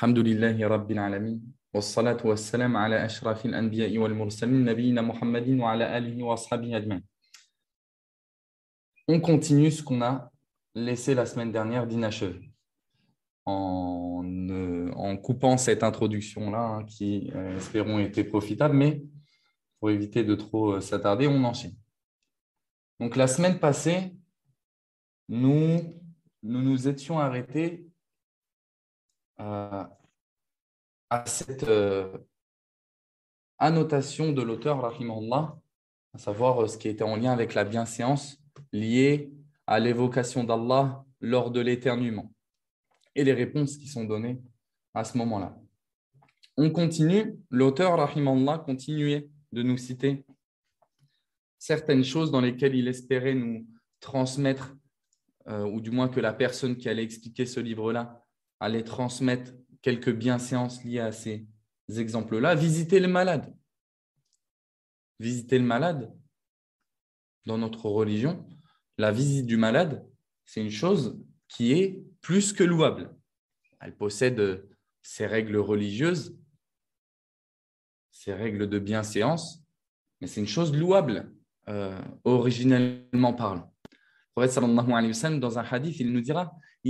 On continue ce qu'on a laissé la semaine dernière d'inachevé en, euh, coupant cette introduction-là hein, qui, euh, espérons, était profitable, mais pour éviter de trop euh, s'attarder, on enchaîne. Donc la semaine passée, nous nous, nous étions arrêtés à cette euh, annotation de l'auteur, Allah, à savoir euh, ce qui était en lien avec la bienséance liée à l'évocation d'Allah lors de l'éternuement et les réponses qui sont données à ce moment-là. On continue, l'auteur, Rahimallah, continuait de nous citer certaines choses dans lesquelles il espérait nous transmettre, euh, ou du moins que la personne qui allait expliquer ce livre-là les transmettre quelques bienséances liées à ces exemples-là. Visiter le malade. Visiter le malade, dans notre religion, la visite du malade, c'est une chose qui est plus que louable. Elle possède ses règles religieuses, ses règles de bienséance, mais c'est une chose louable, euh, originellement parlant. prophète dans un hadith, il nous dira «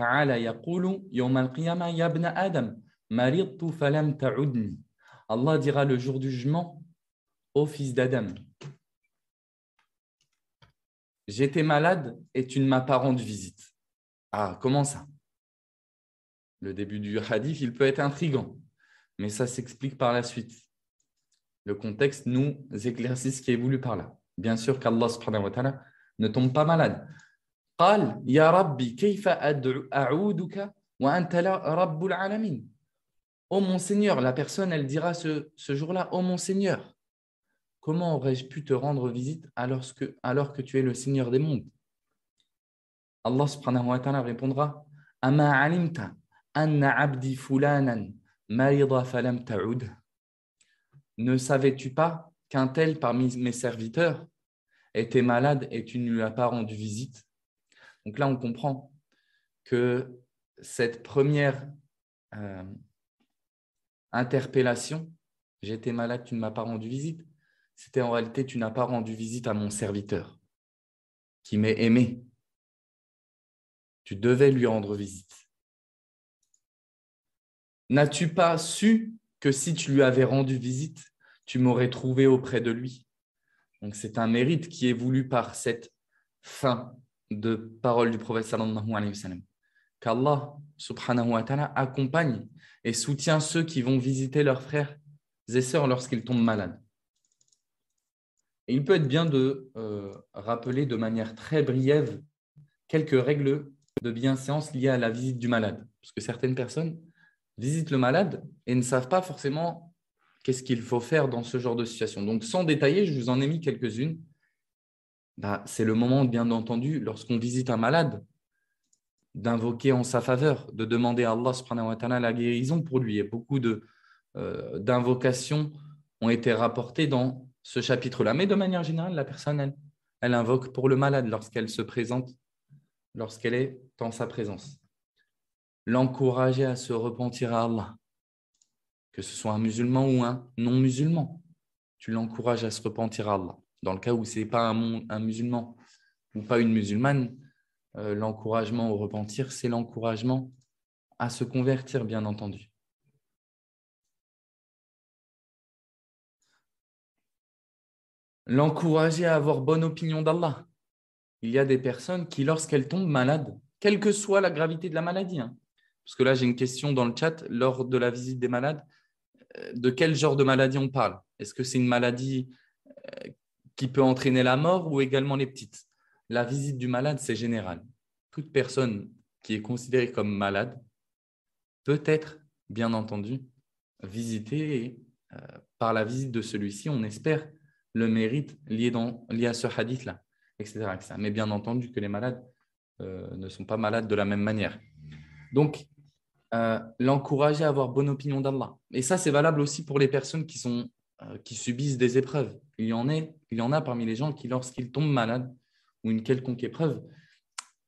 Allah dira le jour du jugement Ô fils d'Adam, j'étais malade et tu ne m'as pas rendu visite. Ah, comment ça Le début du hadith, il peut être intrigant, mais ça s'explique par la suite. Le contexte nous éclaircit ce qui est voulu par là. Bien sûr qu'Allah ne tombe pas malade. قال Oh mon Seigneur, la personne, elle dira ce, jour-là, Oh mon Seigneur, comment aurais-je pu te rendre visite alors que, tu es le Seigneur des mondes Allah subhanahu wa ta'ala répondra, Ama alimta fulanan Ne savais-tu pas qu'un tel parmi mes serviteurs était malade et tu ne lui as pas rendu visite donc là, on comprend que cette première euh, interpellation, j'étais malade, tu ne m'as pas rendu visite, c'était en réalité, tu n'as pas rendu visite à mon serviteur qui m'est aimé. Tu devais lui rendre visite. N'as-tu pas su que si tu lui avais rendu visite, tu m'aurais trouvé auprès de lui Donc c'est un mérite qui est voulu par cette fin de paroles du prophète sallallahu alayhi wa Qu'Allah subhanahu wa ta'ala accompagne et soutient ceux qui vont visiter leurs frères et sœurs lorsqu'ils tombent malades. il peut être bien de euh, rappeler de manière très brève quelques règles de bienséance liées à la visite du malade. Parce que certaines personnes visitent le malade et ne savent pas forcément qu'est-ce qu'il faut faire dans ce genre de situation. Donc, sans détailler, je vous en ai mis quelques-unes bah, c'est le moment, bien entendu, lorsqu'on visite un malade, d'invoquer en sa faveur, de demander à Allah la guérison pour lui. Et beaucoup euh, d'invocations ont été rapportées dans ce chapitre-là. Mais de manière générale, la personne, elle, elle invoque pour le malade lorsqu'elle se présente, lorsqu'elle est en sa présence. L'encourager à se repentir à Allah, que ce soit un musulman ou un non-musulman, tu l'encourages à se repentir à Allah dans le cas où ce n'est pas un, musulman ou pas une musulmane, euh, l'encouragement au repentir, c'est l'encouragement à se convertir, bien entendu. L'encourager à avoir bonne opinion d'Allah. Il y a des personnes qui, lorsqu'elles tombent malades, quelle que soit la gravité de la maladie, hein, parce que là j'ai une question dans le chat, lors de la visite des malades, euh, de quel genre de maladie on parle Est-ce que c'est une maladie euh, qui peut entraîner la mort ou également les petites. La visite du malade, c'est général. Toute personne qui est considérée comme malade peut être, bien entendu, visitée et, euh, par la visite de celui-ci, on espère le mérite lié, dans, lié à ce hadith-là, etc., Mais bien entendu que les malades euh, ne sont pas malades de la même manière. Donc, euh, l'encourager à avoir bonne opinion d'Allah. Et ça, c'est valable aussi pour les personnes qui, sont, qui subissent des épreuves il y en, est, il y en a parmi les gens qui, lorsqu'ils tombent malades ou une quelconque épreuve,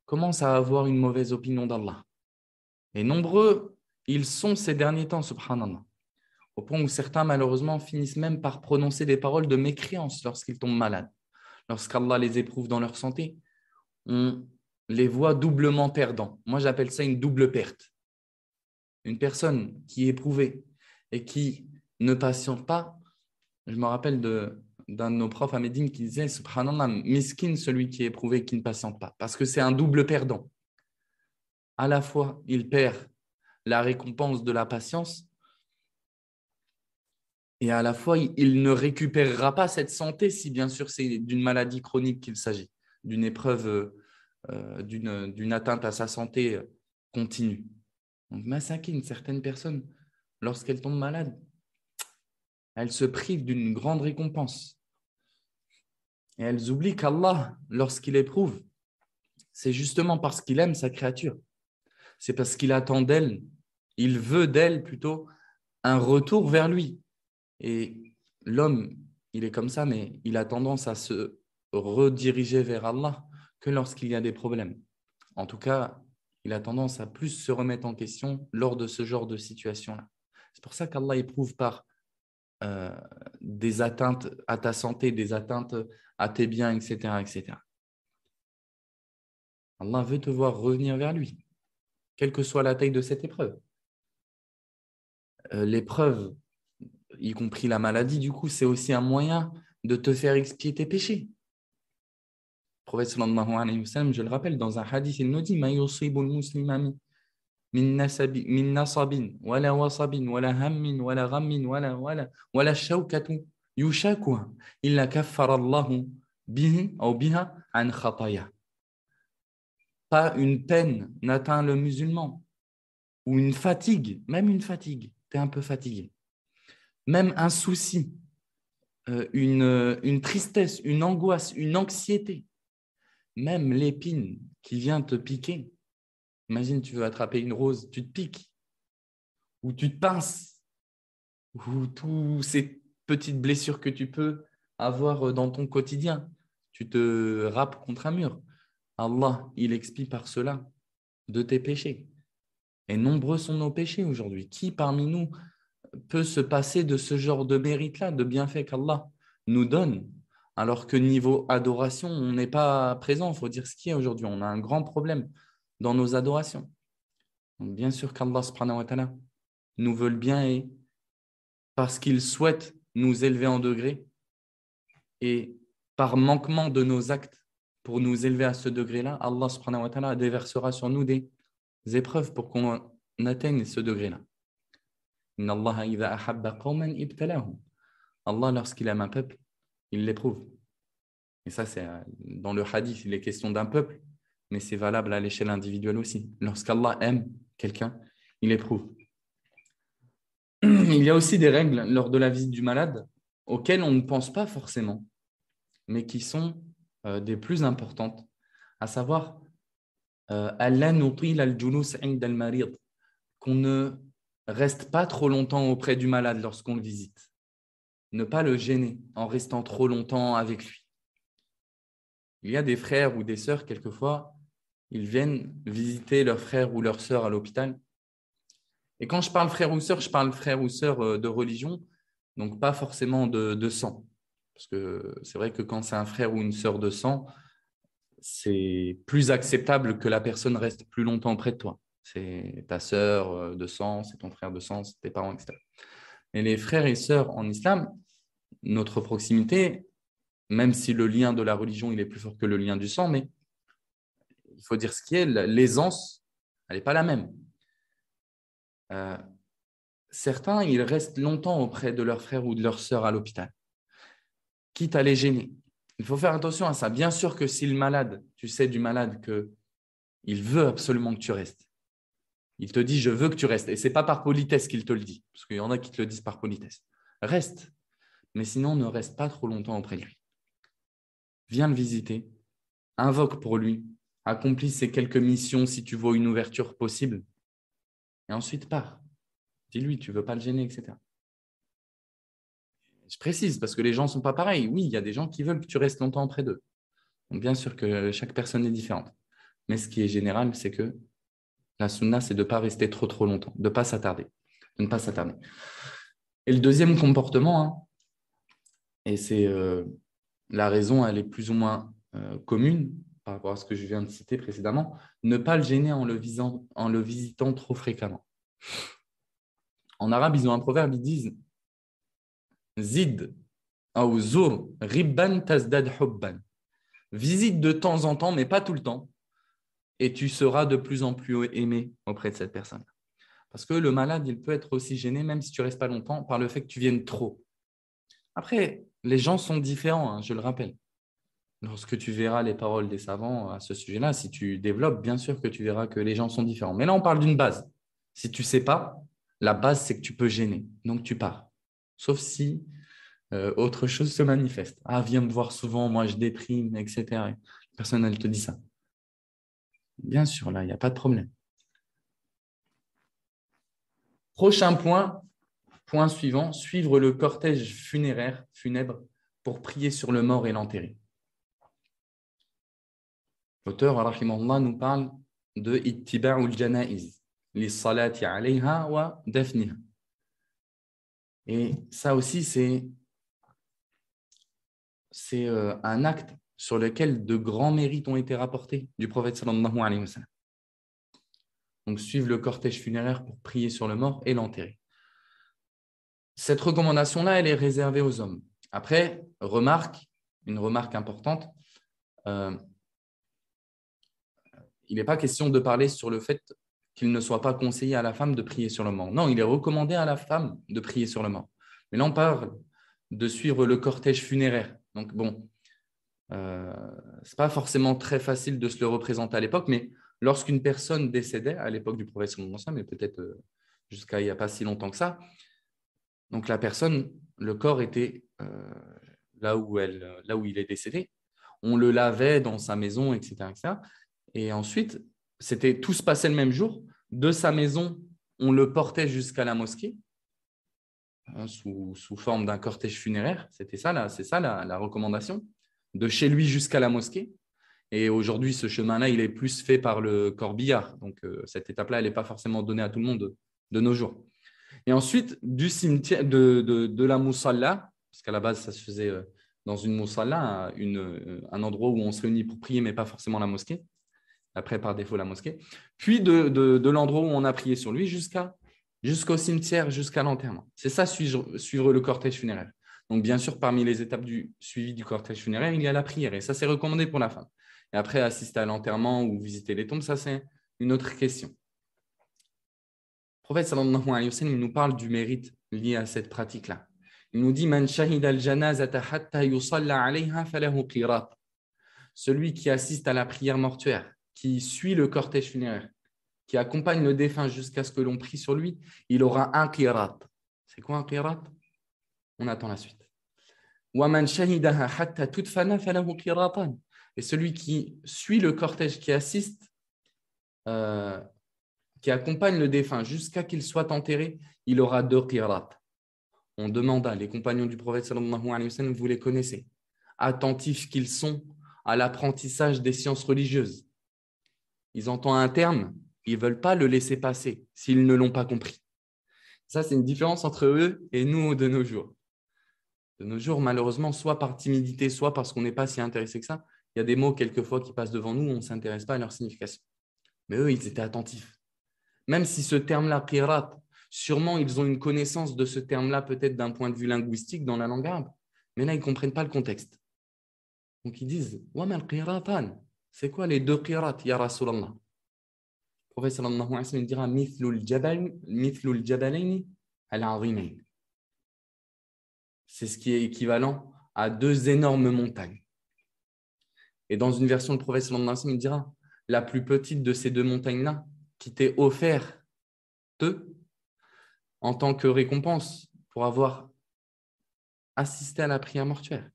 commencent à avoir une mauvaise opinion d'Allah. Et nombreux, ils sont ces derniers temps, subhanallah. Au point où certains, malheureusement, finissent même par prononcer des paroles de mécréance lorsqu'ils tombent malades. Lorsqu'Allah les éprouve dans leur santé, on les voit doublement perdants. Moi, j'appelle ça une double perte. Une personne qui est éprouvée et qui ne patiente pas. Je me rappelle de d'un de nos profs à Médine qui disait Subhanallah, miskin celui qui est éprouvé et qui ne patiente pas, parce que c'est un double perdant. À la fois, il perd la récompense de la patience, et à la fois, il ne récupérera pas cette santé si bien sûr c'est d'une maladie chronique qu'il s'agit, d'une épreuve, euh, d'une atteinte à sa santé continue. Donc, une certaines personnes, lorsqu'elles tombent malades, elles se privent d'une grande récompense. Et elles oublient qu'Allah, lorsqu'il éprouve, c'est justement parce qu'il aime sa créature. C'est parce qu'il attend d'elle, il veut d'elle plutôt un retour vers lui. Et l'homme, il est comme ça, mais il a tendance à se rediriger vers Allah que lorsqu'il y a des problèmes. En tout cas, il a tendance à plus se remettre en question lors de ce genre de situation-là. C'est pour ça qu'Allah éprouve par euh, des atteintes à ta santé, des atteintes à tes biens, etc., etc. Allah veut te voir revenir vers lui, quelle que soit la taille de cette épreuve. Euh, L'épreuve, y compris la maladie, du coup, c'est aussi un moyen de te faire expier tes péchés. Le prophète sallallahu alayhi wa sallam, je le rappelle, dans un hadith, il nous dit yusibul نسب min nasabin, wala wasabin, wala hammin, wala ghammin, wala, wala wala shawkatun. Pas une peine n'atteint le musulman ou une fatigue, même une fatigue, tu es un peu fatigué. Même un souci, euh, une, une tristesse, une angoisse, une anxiété, même l'épine qui vient te piquer. Imagine, tu veux attraper une rose, tu te piques, ou tu te pinces, ou tout c'est petite blessure que tu peux avoir euh, dans ton quotidien. Tu te râpes contre un mur. Allah, il expie par cela de tes péchés. Et nombreux sont nos péchés aujourd'hui. Qui parmi nous peut se passer de ce genre de mérite-là, de bienfaits qu'Allah nous donne Alors que niveau adoration, on n'est pas présent, il faut dire ce qui est aujourd'hui. On a un grand problème dans nos adorations. bien sûr qu'Allah nous veut bien et parce qu'il souhaite nous élever en degré et par manquement de nos actes pour nous élever à ce degré-là, Allah subhanahu wa ta'ala déversera sur nous des épreuves pour qu'on atteigne ce degré-là. Allah, lorsqu'il aime un peuple, il l'éprouve. Et ça, c'est euh, dans le hadith, il est question d'un peuple, mais c'est valable à l'échelle individuelle aussi. Lorsqu'Allah aime quelqu'un, il éprouve il y a aussi des règles lors de la visite du malade auxquelles on ne pense pas forcément, mais qui sont euh, des plus importantes, à savoir euh, qu'on ne reste pas trop longtemps auprès du malade lorsqu'on le visite, ne pas le gêner en restant trop longtemps avec lui. Il y a des frères ou des sœurs, quelquefois, ils viennent visiter leur frère ou leur sœur à l'hôpital et quand je parle frère ou sœur, je parle frère ou sœur euh, de religion, donc pas forcément de, sang. Parce que c'est vrai que quand c'est un frère ou une sœur de sang, c'est plus acceptable que la personne reste plus longtemps près de toi. C'est ta sœur euh, de sang, c'est ton frère de sang, c'est tes parents, etc. Mais les frères et sœurs en islam, notre proximité, même si le lien de la religion il est plus fort que le lien du sang, mais il faut dire ce qui est, l'aisance, elle n'est pas la même. Euh, certains, ils restent longtemps auprès de leur frère ou de leur sœur à l'hôpital, quitte à les gêner. Il faut faire attention à ça. Bien sûr que si le malade, tu sais du malade que il veut absolument que tu restes. Il te dit, je veux que tu restes. Et c'est pas par politesse qu'il te le dit, parce qu'il y en a qui te le disent par politesse. Reste, mais sinon ne reste pas trop longtemps auprès de lui. Viens le visiter, invoque pour lui, accomplis ses quelques missions si tu vois une ouverture possible et ensuite, pars. Dis-lui, tu ne veux pas le gêner, etc. Je précise, parce que les gens ne sont pas pareils. Oui, il y a des gens qui veulent que tu restes longtemps auprès d'eux. Donc, bien sûr que chaque personne est différente. Mais ce qui est général, c'est que la sunna, c'est de ne pas rester trop, trop longtemps, de ne pas s'attarder. De ne pas s'attarder. Et le deuxième comportement, hein, et c'est euh, la raison, elle est plus ou moins euh, commune, par rapport à ce que je viens de citer précédemment, ne pas le gêner en le, visitant trop fréquemment. En arabe, ils ont un proverbe, ils disent Zid, hubban. Visite de temps en temps, mais pas tout le temps, et tu seras de plus en plus aimé auprès de cette personne. Parce que le malade, il peut être aussi gêné, même si tu restes pas longtemps, par le fait que tu viennes trop. Après, les gens sont différents, hein, je le rappelle lorsque tu verras les paroles des savants à ce sujet-là, si tu développes, bien sûr que tu verras que les gens sont différents. Mais là, on parle d'une base. Si tu sais pas, la base, c'est que tu peux gêner. Donc, tu pars. Sauf si euh, autre chose se manifeste. Ah, viens me voir souvent, moi, je déprime, etc. Personne, ne te dit ça. Bien sûr, là, il n'y a pas de problème. Prochain point, point suivant, suivre le cortège funéraire, funèbre, pour prier sur le mort et l'enterrer. L'auteur, rahimallah, nous parle de ittiba'ul janaiz, les salati alayha wa dafniha. Et ça aussi, c'est c'est euh, un acte sur lequel de grands mérites ont été rapportés du prophète alayhi wa Donc, suivre le cortège funéraire pour prier sur le mort et l'enterrer. Cette recommandation-là, elle est réservée aux hommes. Après, remarque, une remarque importante, euh, il n'est pas question de parler sur le fait qu'il ne soit pas conseillé à la femme de prier sur le mort. Non, il est recommandé à la femme de prier sur le mort. Mais là, on parle de suivre le cortège funéraire. Donc, bon, euh, c'est pas forcément très facile de se le représenter à l'époque, mais lorsqu'une personne décédait, à l'époque du prophète mais peut-être euh, jusqu'à il n'y a pas si longtemps que ça, donc la personne, le corps était euh, là, où elle, là où il est décédé, on le lavait dans sa maison, etc. Et ensuite, c'était tout se passait le même jour. De sa maison, on le portait jusqu'à la mosquée hein, sous, forme d'un cortège funéraire. C'était ça, c'est ça la, recommandation. De chez lui jusqu'à la mosquée. Et aujourd'hui, ce chemin-là, il est plus fait par le corbillard. Donc, euh, cette étape-là, elle n'est pas forcément donnée à tout le monde de, nos jours. Et ensuite, du cimetière, de, de, de la moussalla, parce qu'à la base, ça se faisait euh, dans une moussalla, une, euh, un endroit où on se réunit pour prier, mais pas forcément la mosquée après par défaut la mosquée, puis de, de, l'endroit où on a prié sur lui jusqu'à jusqu'au cimetière, jusqu'à l'enterrement. C'est ça, suivre, le cortège funéraire. Donc, bien sûr, parmi les étapes du suivi du cortège funéraire, il y a la prière, et ça, c'est recommandé pour la femme. Et après, assister à l'enterrement ou visiter les tombes, ça, c'est une autre question. Le prophète sallallahu alayhi wa sallam, il nous parle du mérite lié à cette pratique-là. Il nous dit Man Celui qui assiste à la prière mortuaire qui suit le cortège funéraire, qui accompagne le défunt jusqu'à ce que l'on prie sur lui, il aura un qirat. C'est quoi un qirat On attend la suite. Et celui qui suit le cortège, qui assiste, euh, qui accompagne le défunt jusqu'à qu'il soit enterré, il aura deux qirats. On demanda, les compagnons du prophète vous les connaissez, attentifs qu'ils sont à l'apprentissage des sciences religieuses ils entendent un terme, ils ne veulent pas le laisser passer s'ils ne l'ont pas compris. Ça, c'est une différence entre eux et nous de nos jours. De nos jours, malheureusement, soit par timidité, soit parce qu'on n'est pas si intéressé que ça, il y a des mots quelquefois qui passent devant nous, on ne s'intéresse pas à leur signification. Mais eux, ils étaient attentifs. Même si ce terme-là, pirate, sûrement ils ont une connaissance de ce terme-là, peut-être d'un point de vue linguistique dans la langue arabe, mais là, ils ne comprennent pas le contexte. Donc ils disent, Wamal qiratan, c'est quoi les deux qirat, ya Rasulallah Le prophète sallallahu alayhi wa sallam dira Mithlul jabalayn al C'est ce qui est équivalent à deux énormes montagnes. Et dans une version, le prophète sallallahu alayhi wa sallam dira La plus petite de ces deux montagnes-là, qui t'est offerte en tant que récompense pour avoir assisté à la prière mortuaire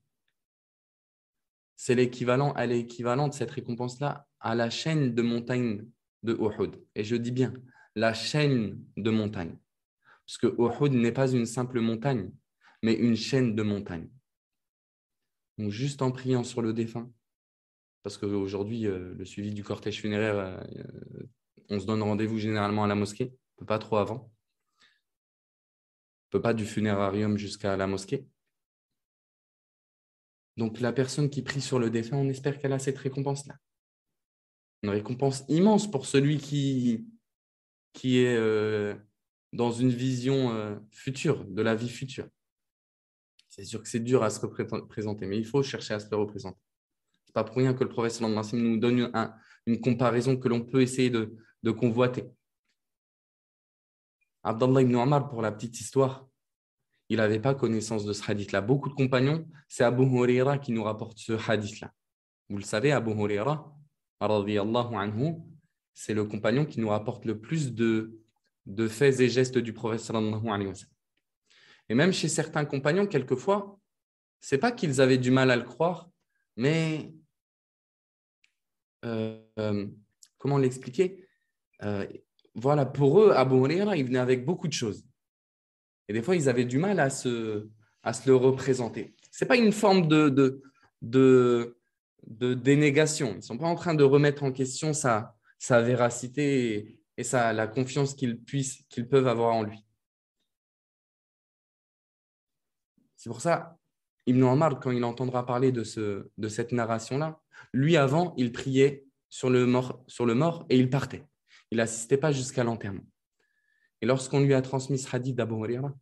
c'est l'équivalent à l'équivalent de cette récompense-là à la chaîne de montagne de Uhud. Et je dis bien la chaîne de montagne. Parce que Uhud n'est pas une simple montagne, mais une chaîne de montagne. Donc juste en priant sur le défunt, parce qu'aujourd'hui, euh, le suivi du cortège funéraire, euh, on se donne rendez-vous généralement à la mosquée, on peut pas trop avant. On peut pas du funérarium jusqu'à la mosquée. Donc la personne qui prie sur le défunt, on espère qu'elle a cette récompense-là. Une récompense immense pour celui qui, qui est euh, dans une vision euh, future, de la vie future. C'est sûr que c'est dur à se représenter, mais il faut chercher à se le représenter. Ce n'est pas pour rien que le professeur Landersim nous donne une, comparaison que l'on peut essayer de, convoiter. Abdallah ibn Omar, pour la petite histoire, il n'avait pas connaissance de ce hadith-là. Beaucoup de compagnons, c'est Abu Huraira qui nous rapporte ce hadith-là. Vous le savez, Abu Huraira, c'est le compagnon qui nous rapporte le plus de, de faits et gestes du prophète Et même chez certains compagnons, quelquefois, c'est pas qu'ils avaient du mal à le croire, mais euh, euh, comment l'expliquer euh, Voilà, pour eux, Abu Huraira, il venait avec beaucoup de choses. Et des fois, ils avaient du mal à se, à se le représenter. Ce n'est pas une forme de, de, dénégation. Ils ne sont pas en train de remettre en question sa, véracité et, la confiance qu'ils peuvent avoir en lui. C'est pour ça, Ibn Omar, quand il entendra parler de, ce, de cette narration-là, lui avant, il priait sur le mort, sur le mort et il partait. Il n'assistait pas jusqu'à l'enterrement. Et lorsqu'on lui a transmis ce hadith d'Abu Huraira,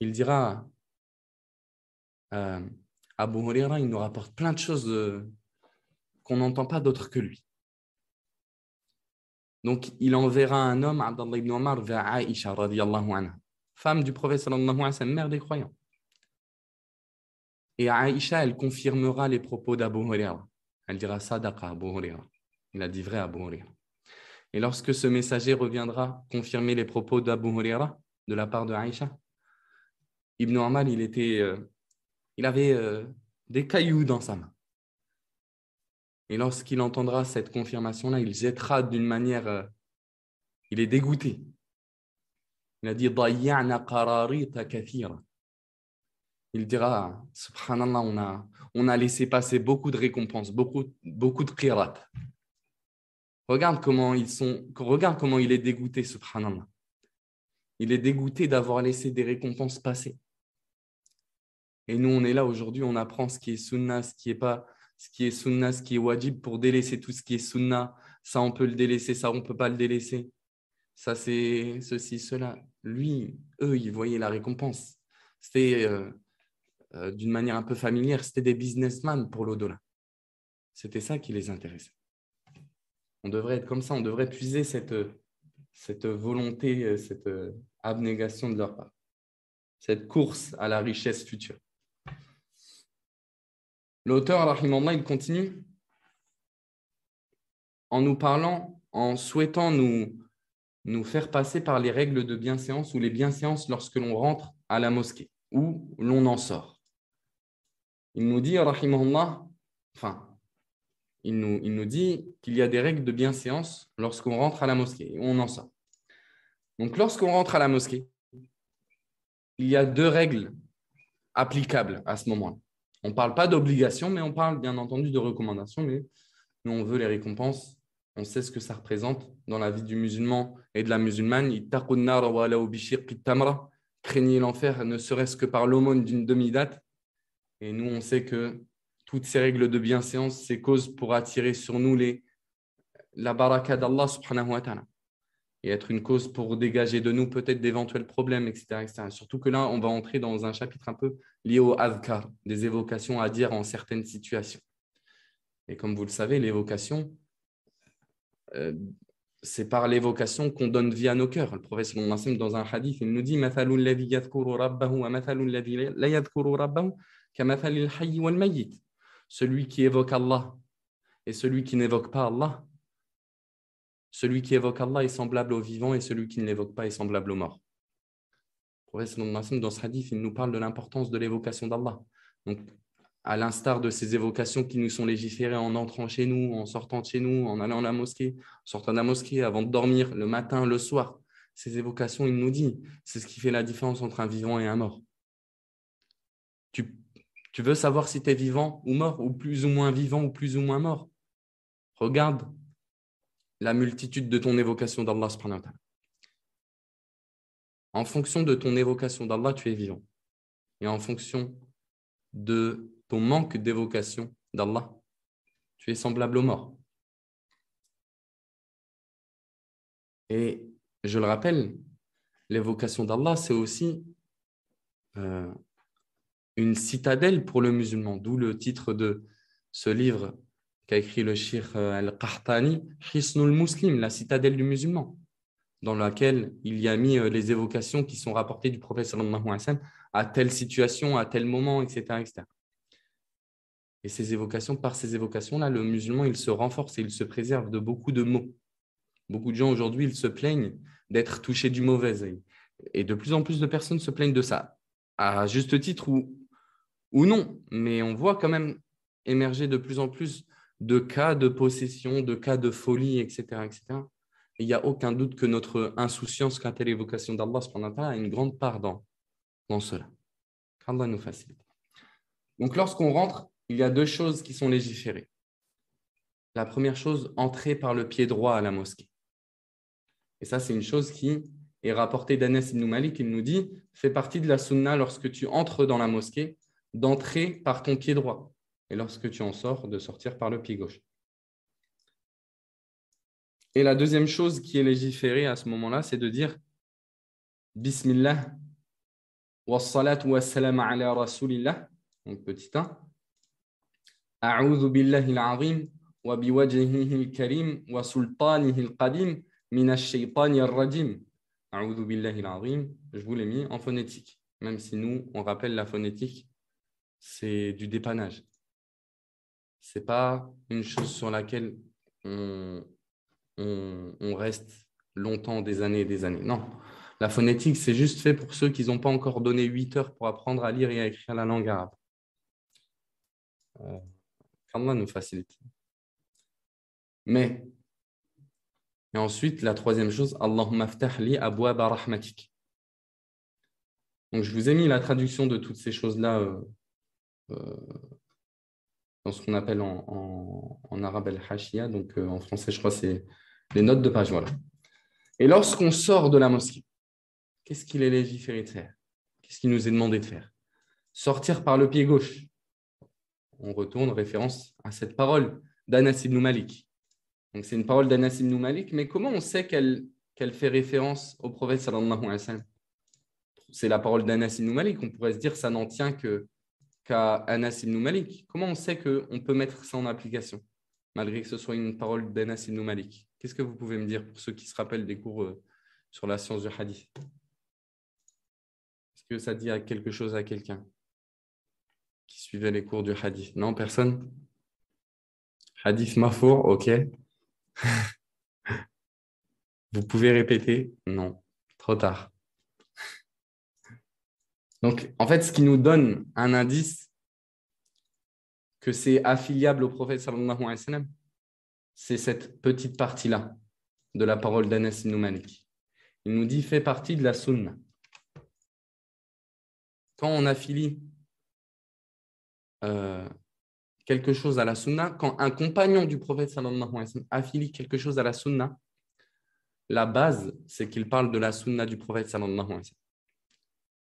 il dira euh, Abu Huraira, il nous rapporte plein de choses euh, qu'on n'entend pas d'autre que lui. Donc, il enverra un homme, Abdallah ibn Omar, vers Aïcha, anha, femme du prophète, sallallahu alayhi wa mère des croyants. Et Aïcha, elle confirmera les propos d'Abu Huraira. Elle dira Sadaqa Abu Huraira. Il a dit vrai Abu Huraira. Et lorsque ce messager reviendra confirmer les propos d'Abu Huraira de la part de Aïcha, Ibn Amal, il, était, euh, il avait euh, des cailloux dans sa main. Et lorsqu'il entendra cette confirmation-là, il jettera d'une manière. Euh, il est dégoûté. Il a dit Il dira Subhanallah, on a, on a laissé passer beaucoup de récompenses, beaucoup, beaucoup de qirats. Regarde comment ils sont, regarde comment il est dégoûté, ce subhanallah. Il est dégoûté d'avoir laissé des récompenses passer. Et nous, on est là aujourd'hui, on apprend ce qui est sunna, ce qui est pas, ce qui est sunna, ce qui est wajib pour délaisser tout ce qui est sunna. Ça, on peut le délaisser, ça, on ne peut pas le délaisser. Ça, c'est ceci, cela. Lui, eux, ils voyaient la récompense. C'était euh, euh, d'une manière un peu familière, c'était des businessmen pour l'au-delà. C'était ça qui les intéressait on devrait être comme ça, on devrait puiser cette, euh, cette volonté, euh, cette euh, abnégation de leur part, cette course à la richesse future. L'auteur, il continue en nous parlant, en souhaitant nous, nous faire passer par les règles de bienséance ou les bienséances lorsque l'on rentre à la mosquée ou l'on en sort. Il nous dit, enfin, il nous, il nous dit qu'il y a des règles de bienséance lorsqu'on rentre à la mosquée. On en sort. Donc, lorsqu'on rentre à la mosquée, il y a deux règles applicables à ce moment-là. On ne parle pas d'obligation, mais on parle bien entendu de recommandation. Mais nous, on veut les récompenses. On sait ce que ça représente dans la vie du musulman et de la musulmane. Craignez l'enfer, ne serait-ce que par l'aumône d'une demi-date. Et nous, on sait que toutes ces règles de bienséance, ces causes pour attirer sur nous les, la baraka d'Allah subhanahu wa ta'ala et être une cause pour dégager de nous peut-être d'éventuels problèmes, etc., Surtout que là, on va entrer dans un chapitre un peu lié au adhkar, des évocations à dire en certaines situations. Et comme vous le savez, l'évocation, euh, c'est par l'évocation qu'on donne vie à nos cœurs. Le prophète dans un hadith, il nous dit « celui qui évoque Allah et celui qui n'évoque pas Allah. Celui qui évoque Allah est semblable au vivant et celui qui ne l'évoque pas est semblable au mort. Le prophète dans ce hadith, il nous parle de l'importance de l'évocation d'Allah. Donc, à l'instar de ces évocations qui nous sont légiférées en entrant chez nous, en sortant de chez nous, en allant à la mosquée, en sortant de la mosquée, avant de dormir, le matin, le soir. Ces évocations, il nous dit, c'est ce qui fait la différence entre un vivant et un mort. Tu tu veux savoir si tu es vivant ou mort, ou plus ou moins vivant ou plus ou moins mort. Regarde la multitude de ton évocation d'Allah. En fonction de ton évocation d'Allah, tu es vivant. Et en fonction de ton manque d'évocation d'Allah, tu es semblable aux morts. Et je le rappelle, l'évocation d'Allah, c'est aussi euh, une citadelle pour le musulman, d'où le titre de ce livre qu'a écrit le shir euh, al-Qahtani, Hisnul Muslim, la citadelle du musulman, dans laquelle il y a mis euh, les évocations qui sont rapportées du prophète sallallahu alayhi à telle situation, à tel moment, etc. etc. Et ces évocations, par ces évocations-là, le musulman, il se renforce et il se préserve de beaucoup de maux. Beaucoup de gens aujourd'hui, ils se plaignent d'être touchés du mauvais Et de plus en plus de personnes se plaignent de ça, à juste titre ou ou non, mais on voit quand même émerger de plus en plus de cas de possession, de cas de folie, etc. etc. il n'y a aucun doute que notre insouciance quant à l'évocation d'Allah a une grande part dans, cela. Qu'Allah nous facilite. Donc lorsqu'on rentre, il y a deux choses qui sont légiférées. La première chose, entrer par le pied droit à la mosquée. Et ça, c'est une chose qui est rapportée d'Anas ibn Malik. Il nous dit, fait partie de la sunna lorsque tu entres dans la mosquée, d'entrer par ton pied droit et lorsque tu en sors, de sortir par le pied gauche. Et la deuxième chose qui est légiférée à ce moment-là, c'est de dire Bismillah, wa salat wa salam ala rasulillah, donc petit 1, A'udhu billahi al-azim, wa biwajhihi al-karim, wa sultanihi al-qadim, min ash-shaytani al-rajim. A'udhu billahi al je vous l'ai mis en phonétique, même si nous, on rappelle la phonétique c'est du dépannage. C'est pas une chose sur laquelle on, on, reste longtemps, des années et des années. Non, la phonétique, c'est juste fait pour ceux qui n'ont pas encore donné 8 heures pour apprendre à lire et à écrire la langue arabe. Euh, nous facilite. Mais, et ensuite, la troisième chose, Allahumma ftahli abwa rahmatik. Donc, je vous ai mis la traduction de toutes ces choses-là euh, euh, dans ce qu'on appelle en, arabe el hashia, donc euh, en français, je crois, c'est les notes de page. Voilà. Et lorsqu'on sort de la mosquée, qu'est-ce qu'il est légiféré de faire Qu'est-ce qu'il nous est demandé de faire Sortir par le pied gauche. On retourne référence à cette parole d'Anas ibn Malik. Donc c'est une parole d'Anas ibn Malik, mais comment on sait qu'elle fait référence au prophète sallallahu alayhi wa sallam C'est la parole d'Anas ibn Malik, on pourrait se dire ça n'en tient que qu'à Anas ibn Malik Comment on sait qu'on peut mettre ça en application, malgré que ce soit une parole d'Anas ibn Malik Qu'est-ce que vous pouvez me dire pour ceux qui se rappellent des cours euh, sur la science du hadith Est-ce que ça dit quelque chose à quelqu'un qui suivait les cours du hadith Non, personne Hadith mafour, ok. vous pouvez répéter Non, trop tard. Donc, en fait, ce qui nous donne un indice que c'est affiliable au prophète sallallahu c'est cette petite partie-là de la parole d'Anas ibn Malik. Il nous dit fait partie de la sunna. Quand on affilie euh, quelque chose à la sunna, quand un compagnon du prophète sallallahu alayhi wa affilie quelque chose à la sunna, la base, c'est qu'il parle de la sunna du prophète sallallahu alayhi wa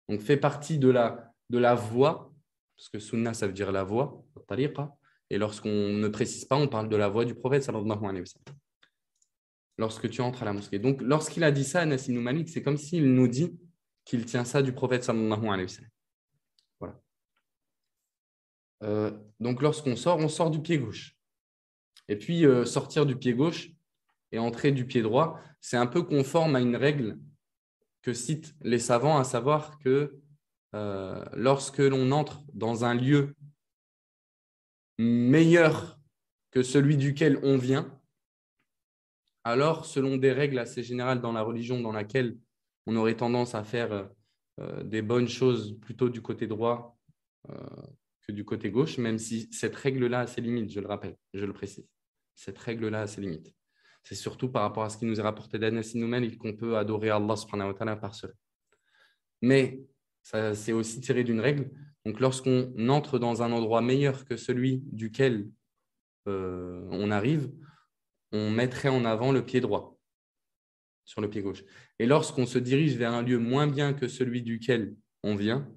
donc, fait partie de la, de la voie, parce que sunna, ça veut dire la voie, tariqa. Et lorsqu'on ne précise pas, on parle de la voix du prophète, Lorsque tu entres à la mosquée. Donc, lorsqu'il a dit ça, à ibn Malik, c'est comme s'il nous dit qu'il tient ça du prophète, Voilà. Euh, donc, lorsqu'on sort, on sort du pied gauche. Et puis, euh, sortir du pied gauche et entrer du pied droit, c'est un peu conforme à une règle que citent les savants, à savoir que euh, lorsque l'on entre dans un lieu meilleur que celui duquel on vient, alors selon des règles assez générales dans la religion dans laquelle on aurait tendance à faire euh, euh, des bonnes choses plutôt du côté droit que du côté gauche, même si cette règle-là a ses limites, je le rappelle, je le précise. Cette règle-là a ses limites. C'est surtout par rapport à ce qui nous est rapporté d'Anas et qu'on peut adorer Allah subhanahu wa ta'ala par cela. Mais c'est aussi tiré d'une règle. Donc lorsqu'on entre dans un endroit meilleur que celui duquel euh, on arrive, on mettrait en avant le pied droit sur le pied gauche. Et lorsqu'on se dirige vers un lieu moins bien que celui duquel on vient,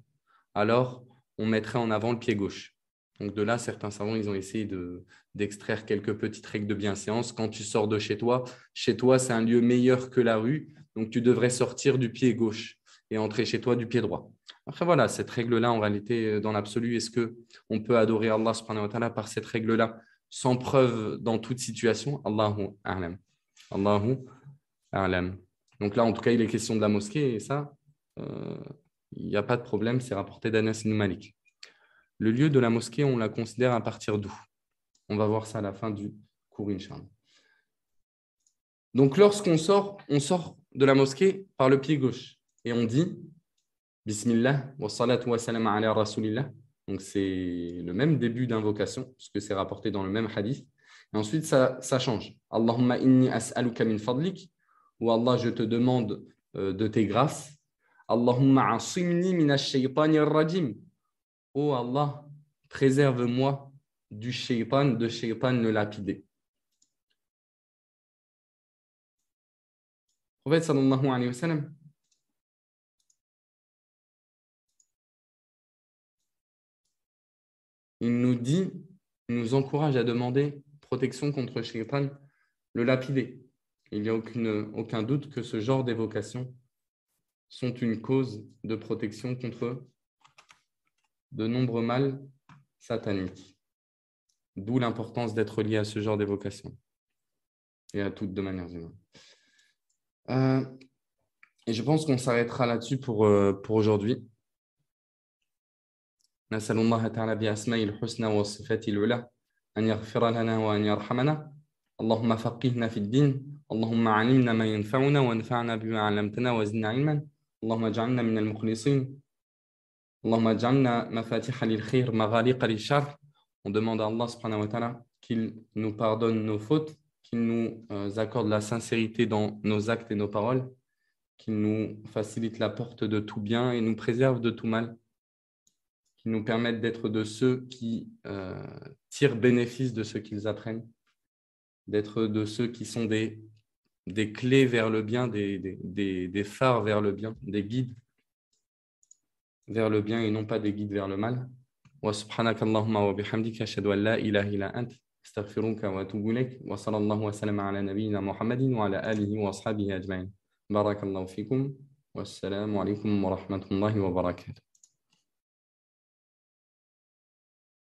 alors on mettrait en avant le pied gauche. Donc de là, certains savants, ils ont essayé de, d'extraire quelques petites règles de bienséance. Quand tu sors de chez toi, chez toi, c'est un lieu meilleur que la rue, donc tu devrais sortir du pied gauche et entrer chez toi du pied droit. Après voilà, cette règle-là, en réalité, dans l'absolu, est-ce que on peut adorer Allah subhanahu wa ta'ala par cette règle-là sans preuve dans toute situation Allahu a'lam. Allahu a'lam. Donc là, en tout cas, il est question de la mosquée et ça, euh, il n'y a pas de problème, c'est rapporté d'Anas ibn Malik. Le lieu de la mosquée, on la considère à partir d'où on va voir ça à la fin du cours, Inch'Allah. Donc, lorsqu'on sort, on sort de la mosquée par le pied gauche et on dit Bismillah wa salatu wa salam ala rasulillah. Donc, c'est le même début d'invocation, puisque c'est rapporté dans le même hadith. Et ensuite, ça, change. Allahumma inni as'aluka min fadlik. Ou Allah, je te demande euh, de tes grâces. Allahumma asimni min ash-shaytani rajim. Oh Allah, préserve-moi du shaitan, de shaitan le lapidé prophète sallallahu alayhi wa sallam il nous dit, il nous encourage à demander protection contre Shaitan, le lapidé Il n'y a aucune, aucun doute que ce genre d'évocation sont une cause de protection contre de nombreux mâles sataniques. D'où l'importance d'être lié à ce genre d'évocation et à toutes de manière humaine. Euh, et je pense qu'on s'arrêtera là-dessus pour, euh, pour aujourd'hui. نسأل الله تعالى بأسماء الحسنى والصفات العلى أن يغفر لنا وأن يرحمنا اللهم فقهنا في الدين اللهم علمنا ما ينفعنا وانفعنا بما علمتنا وزدنا علما اللهم اجعلنا من المخلصين اللهم اجعلنا مفاتيح للخير مغاليق للشر on demande à Allah subhanahu qu'il nous pardonne nos fautes, qu'il nous euh, accorde la sincérité dans nos actes et nos paroles, qu'il nous facilite la porte de tout bien et nous préserve de tout mal, qu'il nous permette d'être de ceux qui euh, tirent bénéfice de ce qu'ils apprennent, d'être de ceux qui sont des, des clés vers le bien, des, des, des phares vers le bien, des guides vers le bien et non pas des guides vers le mal. وسبحانك اللهم وبحمدك أشهد أن لا إله إلا أنت استغفرك وأتوب إليك وصلى الله وسلم على نبينا محمد وعلى آله وأصحابه أجمعين بارك الله فيكم والسلام عليكم ورحمة الله وبركاته